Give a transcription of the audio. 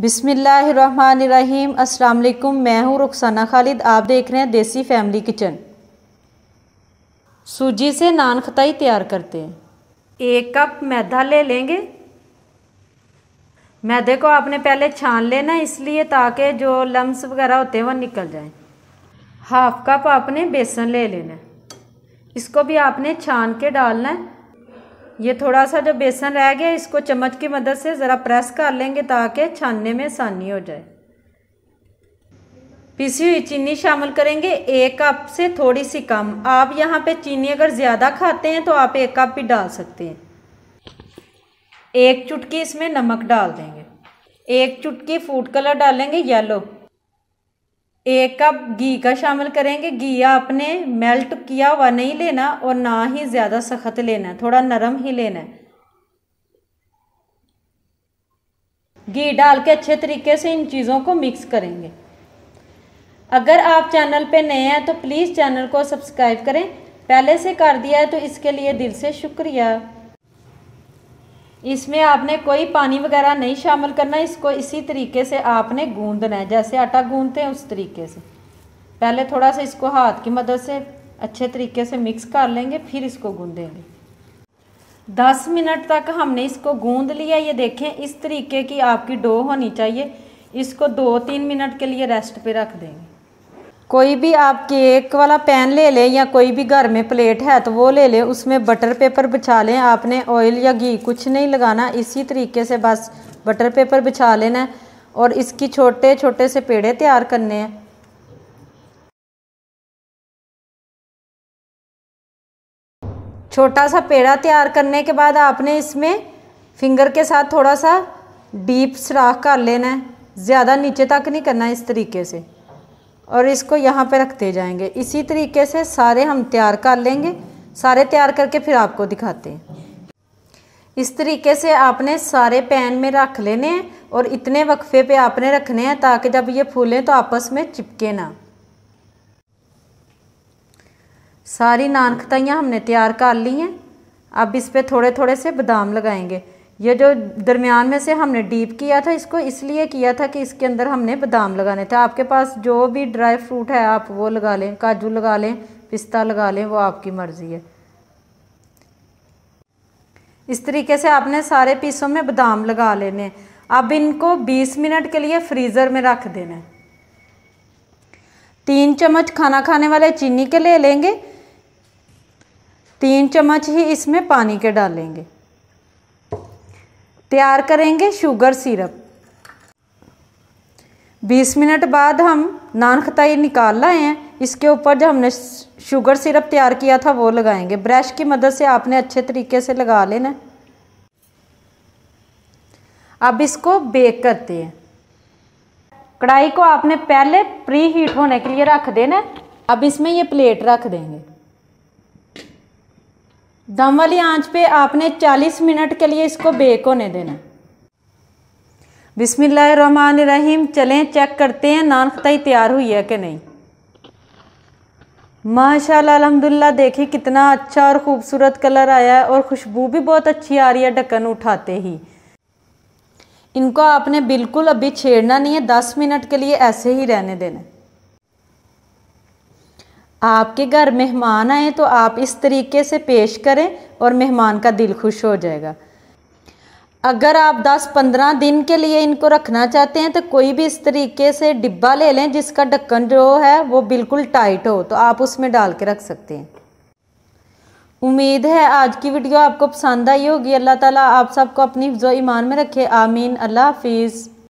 बिसमीम् अल्लाम मैं हूँ रुखसाना खालिद आप देख रहे हैं देसी फैमिली किचन सूजी से नान खताई तैयार करते हैं एक कप मैदा ले लेंगे मैदे को आपने पहले छान लेना इसलिए ताकि जो लम्स वगैरह होते हैं वो निकल जाएं। हाफ कप आपने बेसन ले लेना इसको भी आपने छान के डालना है ये थोड़ा सा जो बेसन रह गया इसको चम्मच की मदद से ज़रा प्रेस कर लेंगे ताकि छानने में आसानी हो जाए पिसी हुई चीनी शामिल करेंगे एक कप से थोड़ी सी कम आप यहाँ पे चीनी अगर ज़्यादा खाते हैं तो आप एक कप भी डाल सकते हैं एक चुटकी इसमें नमक डाल देंगे एक चुटकी फूड कलर डालेंगे येलो एक कप घी का शामिल करेंगे घी आपने मेल्ट किया हुआ नहीं लेना और ना ही ज़्यादा सख्त लेना है थोड़ा नरम ही लेना है घी डाल के अच्छे तरीके से इन चीज़ों को मिक्स करेंगे अगर आप चैनल पे नए हैं तो प्लीज़ चैनल को सब्सक्राइब करें पहले से कर दिया है तो इसके लिए दिल से शुक्रिया इसमें आपने कोई पानी वगैरह नहीं शामिल करना इसको इसी तरीके से आपने गूंदना है जैसे आटा गूंदते हैं उस तरीके से पहले थोड़ा सा इसको हाथ की मदद से अच्छे तरीके से मिक्स कर लेंगे फिर इसको गूंदेंगे दस मिनट तक हमने इसको गूंद लिया ये देखें इस तरीके की आपकी डो होनी चाहिए इसको दो तीन मिनट के लिए रेस्ट पे रख देंगे कोई भी आप केक वाला पैन ले लें या कोई भी घर में प्लेट है तो वो ले लें उसमें बटर पेपर बिछा लें आपने ऑयल या घी कुछ नहीं लगाना इसी तरीके से बस बटर पेपर बिछा लेना है और इसकी छोटे छोटे से पेड़े तैयार करने हैं छोटा सा पेड़ा तैयार करने के बाद आपने इसमें फिंगर के साथ थोड़ा सा डीप सुराख कर लेना है ज़्यादा नीचे तक नहीं करना इस तरीके से और इसको यहाँ पे रखते जाएंगे इसी तरीके से सारे हम तैयार कर लेंगे सारे तैयार करके फिर आपको दिखाते हैं इस तरीके से आपने सारे पैन में रख लेने हैं और इतने वक्फे पे आपने रखने हैं ताकि जब ये फूलें तो आपस में चिपके ना सारी खताइयाँ हमने तैयार कर ली हैं अब इस पर थोड़े थोड़े से बादाम लगाएंगे ये जो दरमियान में से हमने डीप किया था इसको इसलिए किया था कि इसके अंदर हमने बादाम लगाने थे आपके पास जो भी ड्राई फ्रूट है आप वो लगा लें काजू लगा लें पिस्ता लगा लें वो आपकी मर्ज़ी है इस तरीके से आपने सारे पीसों में बादाम लगा लेने अब इनको 20 मिनट के लिए फ्रीज़र में रख देना तीन चम्मच खाना खाने वाले चीनी के ले लेंगे तीन चम्मच ही इसमें पानी के डालेंगे तैयार करेंगे शुगर सिरप 20 मिनट बाद हम नान खताई निकाल लाए हैं इसके ऊपर जो हमने शुगर सिरप तैयार किया था वो लगाएंगे ब्रश की मदद से आपने अच्छे तरीके से लगा लेना अब इसको बेक करते हैं कढ़ाई को आपने पहले प्री हीट होने के लिए रख देना अब इसमें ये प्लेट रख देंगे दम वाली आंच पे आपने 40 मिनट के लिए इसको बेक होने देना बिसमीम चलें चेक करते हैं नान खताई तैयार हुई है कि नहीं माशाल्लाह अलहमदिल्ला देखिए कितना अच्छा और ख़ूबसूरत कलर आया है और खुशबू भी बहुत अच्छी आ रही है ढक्कन उठाते ही इनको आपने बिल्कुल अभी छेड़ना नहीं है दस मिनट के लिए ऐसे ही रहने देना आपके घर मेहमान आए तो आप इस तरीके से पेश करें और मेहमान का दिल खुश हो जाएगा अगर आप 10-15 दिन के लिए इनको रखना चाहते हैं तो कोई भी इस तरीके से डिब्बा ले लें जिसका ढक्कन जो है वो बिल्कुल टाइट हो तो आप उसमें डाल के रख सकते हैं उम्मीद है आज की वीडियो आपको पसंद आई होगी अल्लाह ताला आप सबको अपनी हिफ्ज़ ईमान में रखे आमीन अल्लाह हाफिज़